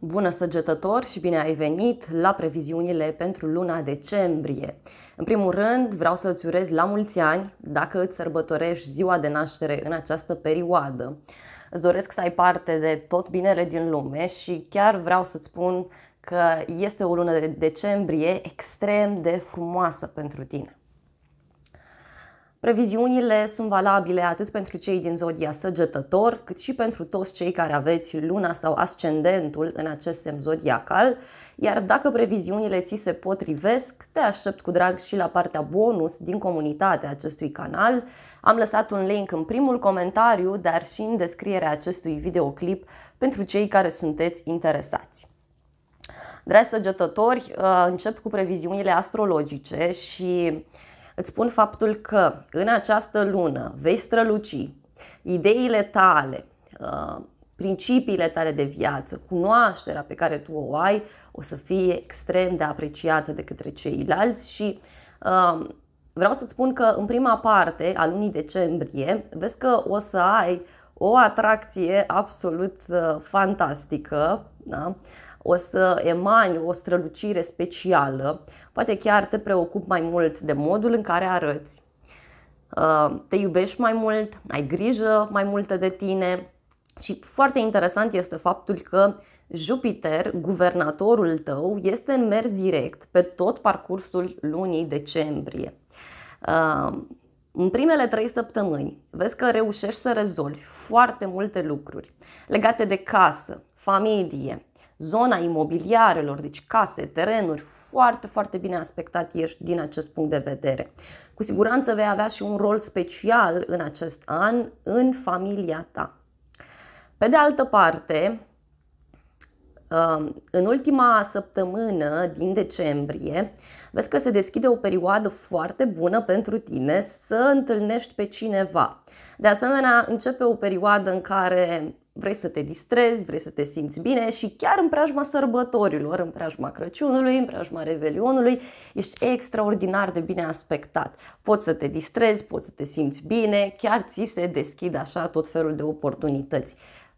Bună săgetător și bine ai venit la previziunile pentru luna decembrie. În primul rând, vreau să îți urez la mulți ani dacă îți sărbătorești ziua de naștere în această perioadă. Îți doresc să ai parte de tot binele din lume și chiar vreau să-ți spun că este o lună de decembrie extrem de frumoasă pentru tine. Previziunile sunt valabile atât pentru cei din zodia săgetător, cât și pentru toți cei care aveți luna sau ascendentul în acest semn zodiacal, iar dacă previziunile ți se potrivesc, te aștept cu drag și la partea bonus din comunitatea acestui canal. Am lăsat un link în primul comentariu, dar și în descrierea acestui videoclip pentru cei care sunteți interesați. Dragi săgetători, uh, încep cu previziunile astrologice și uh, îți spun faptul că în această lună vei străluci ideile tale, uh, principiile tale de viață, cunoașterea pe care tu o ai, o să fie extrem de apreciată de către ceilalți și uh, vreau să-ți spun că în prima parte a lunii decembrie vezi că o să ai o atracție absolut uh, fantastică, da? o să emani o strălucire specială, poate chiar te preocupi mai mult de modul în care arăți, uh, te iubești mai mult, ai grijă mai multă de tine și foarte interesant este faptul că Jupiter, guvernatorul tău, este în mers direct pe tot parcursul lunii decembrie. Uh, în primele trei săptămâni vezi că reușești să rezolvi foarte multe lucruri legate de casă, familie, zona imobiliarelor, deci case, terenuri, foarte, foarte bine aspectat ești din acest punct de vedere. Cu siguranță vei avea și un rol special în acest an în familia ta. Pe de altă parte, um, în ultima săptămână din decembrie, vezi că se deschide o perioadă foarte bună pentru tine să întâlnești pe cineva. De asemenea, începe o perioadă în care vrei să te distrezi, vrei să te simți bine și chiar în preajma sărbătorilor, în preajma Crăciunului, în preajma Revelionului, ești extraordinar de bine aspectat. Poți să te distrezi, poți să te simți bine, chiar ți se deschid așa tot felul de oportunități.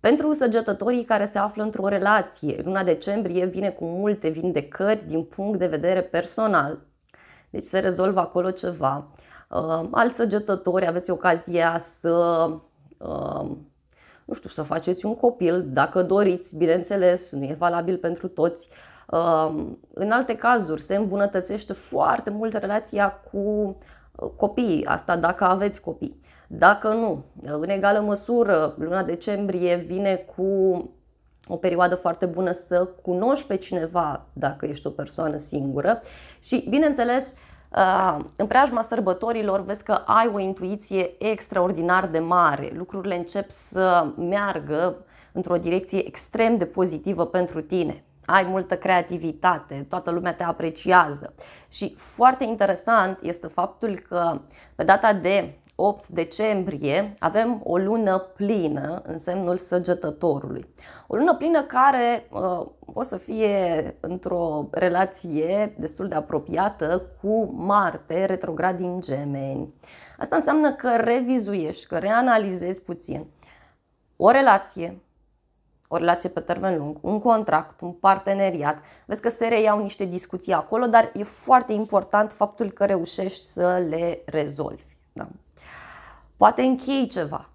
Pentru săgetătorii care se află într-o relație, luna decembrie vine cu multe vindecări din punct de vedere personal, deci se rezolvă acolo ceva. Uh, alți săgetători aveți ocazia să uh, nu știu, să faceți un copil, dacă doriți, bineînțeles, nu e valabil pentru toți. În alte cazuri se îmbunătățește foarte mult relația cu uh, copiii, asta dacă aveți copii. Dacă nu, în egală măsură, luna decembrie vine cu o perioadă foarte bună să cunoști pe cineva dacă ești o persoană singură și, bineînțeles, Uh, în preajma sărbătorilor vezi că ai o intuiție extraordinar de mare, lucrurile încep să meargă într-o direcție extrem de pozitivă pentru tine. Ai multă creativitate, toată lumea te apreciază. Și foarte interesant este faptul că pe data de 8 decembrie avem o lună plină în semnul săgetătorului. O lună plină care uh, o să fie într-o relație destul de apropiată cu Marte, retrograd din gemeni. Asta înseamnă că revizuiești, că reanalizezi puțin o relație, o relație pe termen lung, un contract, un parteneriat. Vezi că se reiau niște discuții acolo, dar e foarte important faptul că reușești să le rezolvi. Da. Poate închei ceva.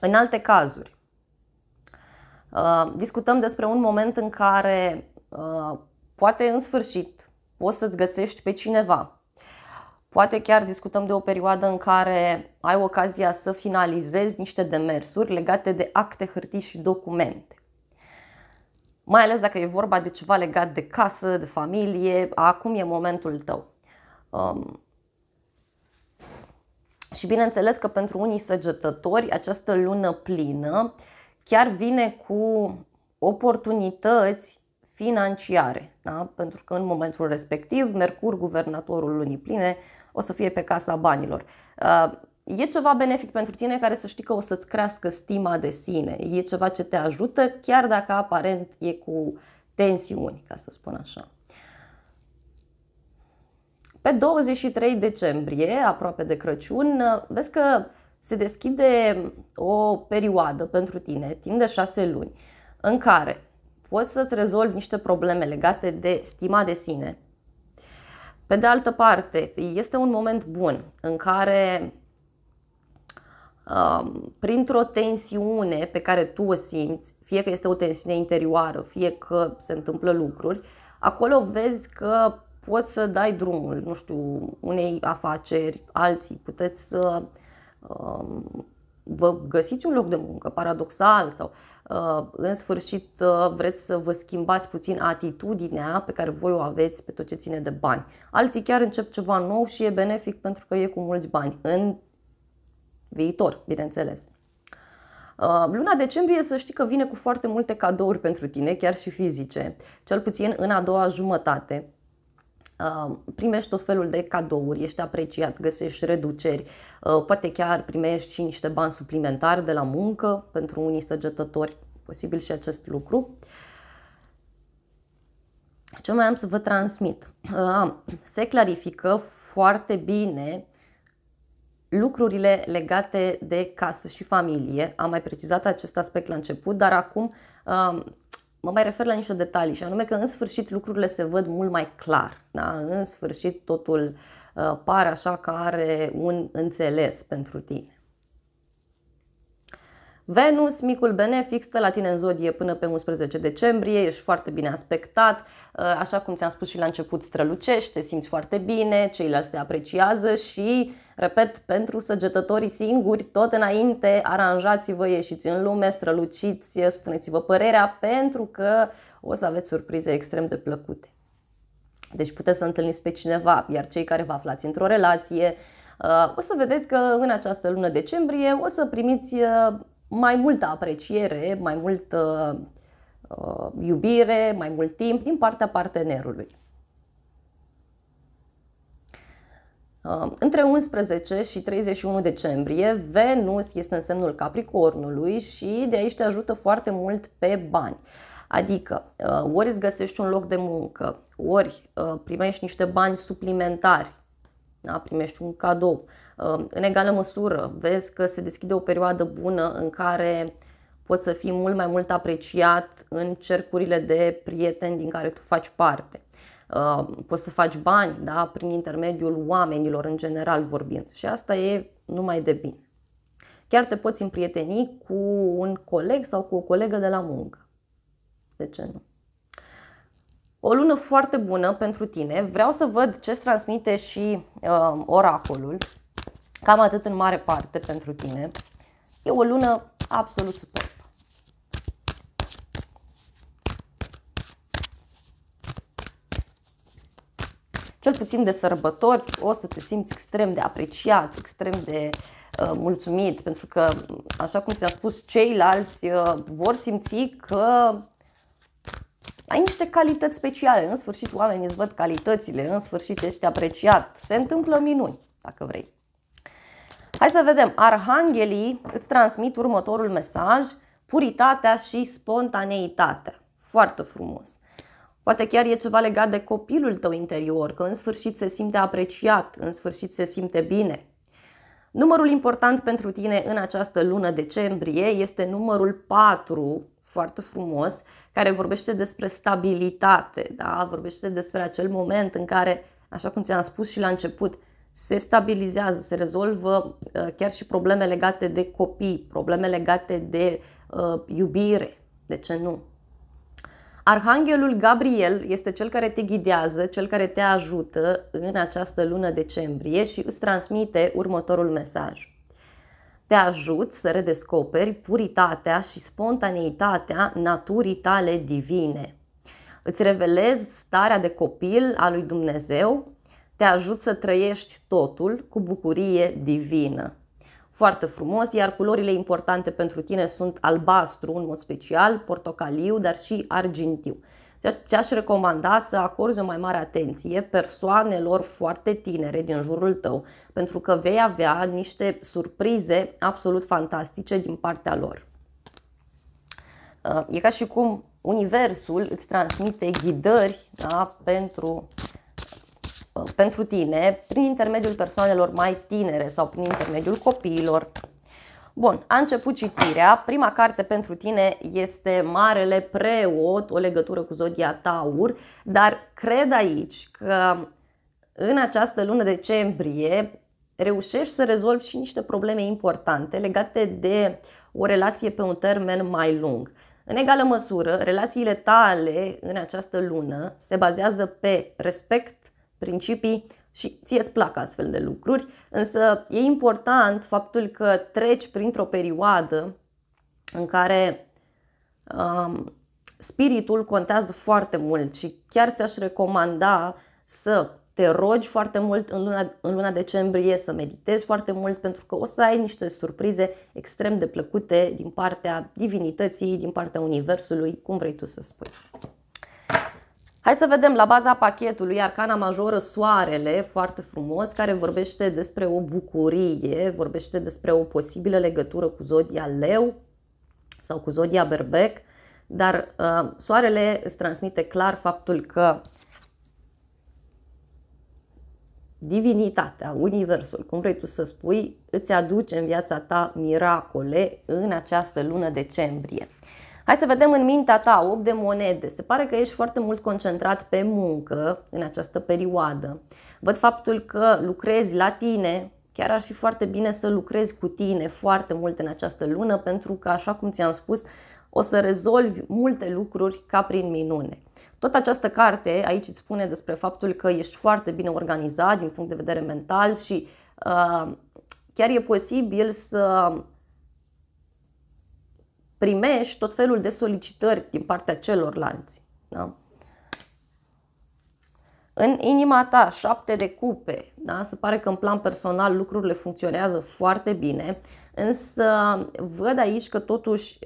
În alte cazuri, uh, discutăm despre un moment în care uh, poate în sfârșit poți să-ți găsești pe cineva. Poate chiar discutăm de o perioadă în care ai ocazia să finalizezi niște demersuri legate de acte, hârtii și documente. Mai ales dacă e vorba de ceva legat de casă, de familie, acum e momentul tău. Um, și bineînțeles că pentru unii săgetători această lună plină chiar vine cu oportunități financiare, da? pentru că în momentul respectiv Mercur, guvernatorul lunii pline, o să fie pe casa banilor. Uh, e ceva benefic pentru tine care să știi că o să-ți crească stima de sine, e ceva ce te ajută chiar dacă aparent e cu tensiuni, ca să spun așa. Pe 23 decembrie, aproape de Crăciun, vezi că se deschide o perioadă pentru tine, timp de șase luni, în care poți să-ți rezolvi niște probleme legate de stima de sine. Pe de altă parte, este un moment bun în care um, printr-o tensiune pe care tu o simți, fie că este o tensiune interioară, fie că se întâmplă lucruri, acolo vezi că poți să dai drumul, nu știu, unei afaceri, alții, puteți să um, vă găsiți un loc de muncă, paradoxal, sau uh, în sfârșit uh, vreți să vă schimbați puțin atitudinea pe care voi o aveți pe tot ce ține de bani. Alții chiar încep ceva nou și e benefic pentru că e cu mulți bani în viitor, bineînțeles. Uh, luna decembrie să știi că vine cu foarte multe cadouri pentru tine, chiar și fizice, cel puțin în a doua jumătate. Uh, primești tot felul de cadouri, ești apreciat, găsești reduceri, uh, poate chiar primești și niște bani suplimentari de la muncă pentru unii săgetători, posibil și acest lucru. Ce mai am să vă transmit? Uh, Se clarifică foarte bine lucrurile legate de casă și familie. Am mai precizat acest aspect la început, dar acum mă mai refer la niște detalii și anume că în sfârșit lucrurile se văd mult mai clar. Da? În sfârșit totul uh, pare așa că are un înțeles pentru tine. Venus, micul benefic, stă la tine în zodie până pe 11 decembrie, ești foarte bine aspectat, uh, așa cum ți-am spus și la început, strălucești, te simți foarte bine, ceilalți te apreciază și Repet, pentru săgetătorii singuri, tot înainte, aranjați-vă, ieșiți în lume, străluciți, spuneți-vă părerea, pentru că o să aveți surprize extrem de plăcute. Deci puteți să întâlniți pe cineva, iar cei care vă aflați într-o relație, uh, o să vedeți că în această lună decembrie o să primiți uh, mai multă apreciere, mai multă uh, iubire, mai mult timp din partea partenerului. Uh, între 11 și 31 decembrie, Venus este în semnul Capricornului și de aici te ajută foarte mult pe bani. Adică, uh, ori îți găsești un loc de muncă, ori uh, primești niște bani suplimentari, da? primești un cadou. În egală măsură, vezi că se deschide o perioadă bună în care poți să fii mult mai mult apreciat în cercurile de prieteni din care tu faci parte. Uh, poți să faci bani da? prin intermediul oamenilor în general vorbind și asta e numai de bine. Chiar te poți împrieteni cu un coleg sau cu o colegă de la muncă. De ce nu? O lună foarte bună pentru tine. Vreau să văd ce îți transmite și uh, oracolul. Cam atât în mare parte pentru tine. E o lună absolut super. cel puțin de sărbători, o să te simți extrem de apreciat, extrem de uh, mulțumit, pentru că, așa cum ți-am spus, ceilalți uh, vor simți că ai niște calități speciale. În sfârșit, oamenii îți văd calitățile, în sfârșit ești apreciat. Se întâmplă minuni, dacă vrei. Hai să vedem. Arhanghelii îți transmit următorul mesaj, puritatea și spontaneitatea. Foarte frumos. Poate chiar e ceva legat de copilul tău interior, că în sfârșit se simte apreciat, în sfârșit se simte bine. Numărul important pentru tine în această lună decembrie este numărul 4, foarte frumos, care vorbește despre stabilitate, da? vorbește despre acel moment în care, așa cum ți-am spus și la început, se stabilizează, se rezolvă ă, chiar și probleme legate de copii, probleme legate de uh, iubire, de ce nu, Arhanghelul Gabriel este cel care te ghidează, cel care te ajută în această lună decembrie și îți transmite următorul mesaj. Te ajut să redescoperi puritatea și spontaneitatea naturii tale divine. Îți revelezi starea de copil a lui Dumnezeu, te ajut să trăiești totul cu bucurie divină foarte frumos, iar culorile importante pentru tine sunt albastru în mod special, portocaliu, dar și argintiu. Ce aș recomanda să acorzi o mai mare atenție persoanelor foarte tinere din jurul tău, pentru că vei avea niște surprize absolut fantastice din partea lor. Uh, e ca și cum universul îți transmite ghidări da, pentru pentru tine prin intermediul persoanelor mai tinere sau prin intermediul copiilor. Bun, a început citirea. Prima carte pentru tine este Marele Preot, o legătură cu zodia Taur, dar cred aici că în această lună decembrie reușești să rezolvi și niște probleme importante legate de o relație pe un termen mai lung. În egală măsură, relațiile tale în această lună se bazează pe respect principii și ție îți plac astfel de lucruri, însă e important faptul că treci printr-o perioadă în care um, spiritul contează foarte mult și chiar ți-aș recomanda să te rogi foarte mult în luna, în luna decembrie, să meditezi foarte mult pentru că o să ai niște surprize extrem de plăcute din partea divinității, din partea universului, cum vrei tu să spui. Hai să vedem la baza pachetului Arcana Majoră Soarele, foarte frumos, care vorbește despre o bucurie, vorbește despre o posibilă legătură cu Zodia Leu sau cu Zodia Berbec, dar uh, Soarele îți transmite clar faptul că divinitatea, universul, cum vrei tu să spui, îți aduce în viața ta miracole în această lună decembrie. Hai să vedem în mintea ta 8 de monede. Se pare că ești foarte mult concentrat pe muncă în această perioadă. Văd faptul că lucrezi la tine, Chiar ar fi foarte bine să lucrezi cu tine foarte mult în această lună pentru că, așa cum ți-am spus, o să rezolvi multe lucruri ca prin minune. Tot această carte aici îți spune despre faptul că ești foarte bine organizat din punct de vedere mental și uh, chiar e posibil să primești tot felul de solicitări din partea celorlalți. Da? În inima ta, șapte de cupe, da? se pare că în plan personal lucrurile funcționează foarte bine, însă văd aici că totuși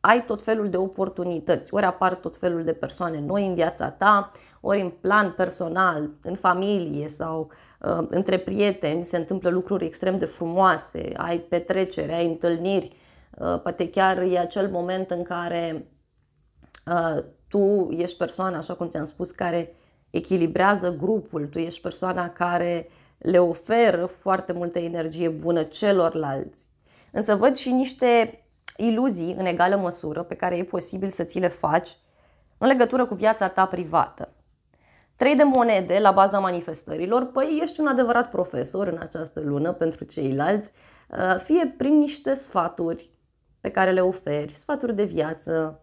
ai tot felul de oportunități, ori apar tot felul de persoane noi în viața ta, ori în plan personal, în familie sau uh, între prieteni se întâmplă lucruri extrem de frumoase, ai petreceri, ai întâlniri, Uh, poate chiar e acel moment în care uh, tu ești persoana, așa cum ți-am spus, care echilibrează grupul, tu ești persoana care le oferă foarte multă energie bună celorlalți. Însă văd și niște iluzii în egală măsură pe care e posibil să ți le faci în legătură cu viața ta privată. Trei de monede la baza manifestărilor, păi ești un adevărat profesor în această lună pentru ceilalți, uh, fie prin niște sfaturi pe care le oferi, sfaturi de viață,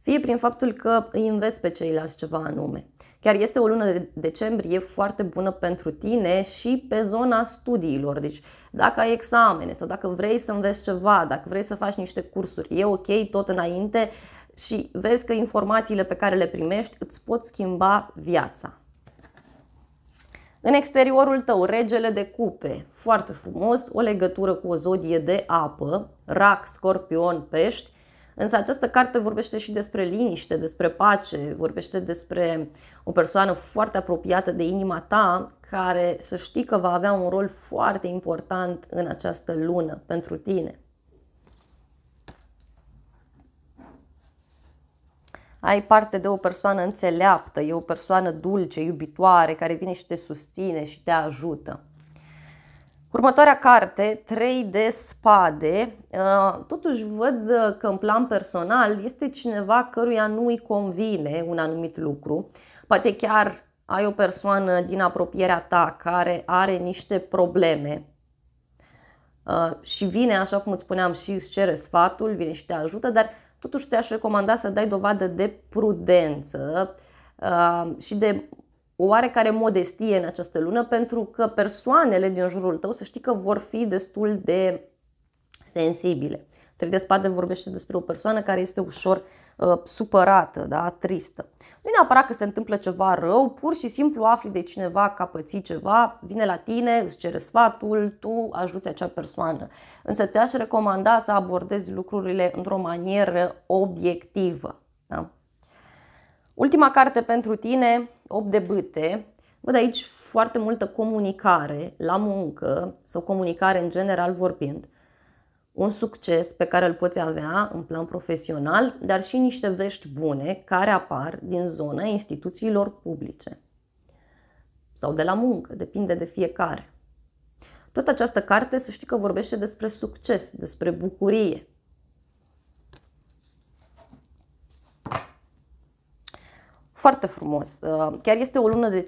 fie prin faptul că îi înveți pe ceilalți ceva anume. Chiar este o lună de decembrie foarte bună pentru tine și pe zona studiilor. Deci dacă ai examene sau dacă vrei să înveți ceva, dacă vrei să faci niște cursuri, e ok tot înainte și vezi că informațiile pe care le primești îți pot schimba viața. În exteriorul tău, regele de cupe, foarte frumos, o legătură cu o zodie de apă, rac, scorpion, pești, Însă această carte vorbește și despre liniște, despre pace, vorbește despre o persoană foarte apropiată de inima ta, care să știi că va avea un rol foarte important în această lună pentru tine. ai parte de o persoană înțeleaptă, e o persoană dulce, iubitoare, care vine și te susține și te ajută. Următoarea carte, 3 de spade, uh, totuși văd uh, că în plan personal este cineva căruia nu îi convine un anumit lucru. Poate chiar ai o persoană din apropierea ta care are niște probleme uh, și vine, așa cum îți spuneam, și îți cere sfatul, vine și te ajută, dar totuși ți-aș recomanda să dai dovadă de prudență uh, și de oarecare modestie în această lună, pentru că persoanele din jurul tău să știi că vor fi destul de sensibile. 3 de spade vorbește despre o persoană care este ușor uh, supărată, da? tristă. Nu neapărat că se întâmplă ceva rău, pur și simplu afli de cineva că a pățit ceva, vine la tine, îți cere sfatul, tu ajuți acea persoană. Însă ți-aș recomanda să abordezi lucrurile într-o manieră obiectivă. Da? Ultima carte pentru tine, 8 de bâte. Văd aici foarte multă comunicare la muncă sau comunicare în general vorbind un succes pe care îl poți avea în plan profesional, dar și niște vești bune care apar din zona instituțiilor publice sau de la muncă, depinde de fiecare. Tot această carte, să știi că vorbește despre succes, despre bucurie. Foarte frumos. Chiar este o lună de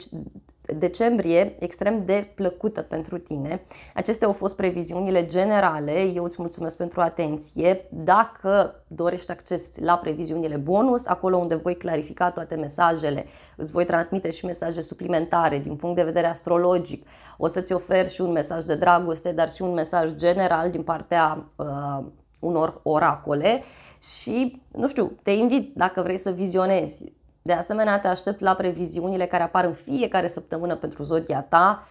decembrie extrem de plăcută pentru tine. Acestea au fost previziunile generale. Eu îți mulțumesc pentru atenție. Dacă dorești acces la previziunile bonus, acolo unde voi clarifica toate mesajele, îți voi transmite și mesaje suplimentare din punct de vedere astrologic. O să-ți ofer și un mesaj de dragoste, dar și un mesaj general din partea uh, unor oracole și, nu știu, te invit dacă vrei să vizionezi de asemenea, te aștept la previziunile care apar în fiecare săptămână pentru zodia ta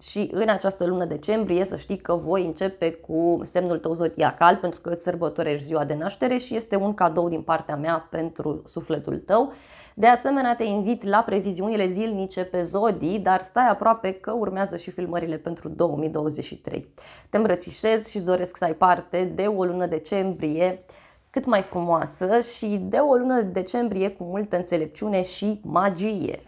și în această lună decembrie să știi că voi începe cu semnul tău zodiacal pentru că îți sărbătorești ziua de naștere și este un cadou din partea mea pentru sufletul tău. De asemenea, te invit la previziunile zilnice pe Zodii, dar stai aproape că urmează și filmările pentru 2023. Te îmbrățișez și îți doresc să ai parte de o lună decembrie cât mai frumoasă și de o lună de decembrie cu multă înțelepciune și magie.